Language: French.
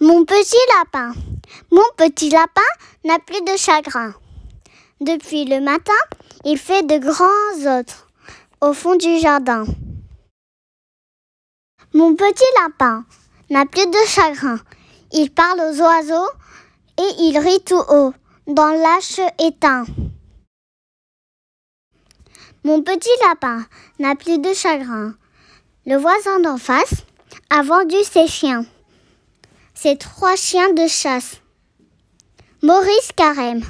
Mon petit lapin. Mon petit lapin n'a plus de chagrin. Depuis le matin, il fait de grands autres au fond du jardin. Mon petit lapin n'a plus de chagrin. Il parle aux oiseaux et il rit tout haut dans lâche éteint. Mon petit lapin n'a plus de chagrin. Le voisin d'en face a vendu ses chiens. Ces trois chiens de chasse. Maurice Carême.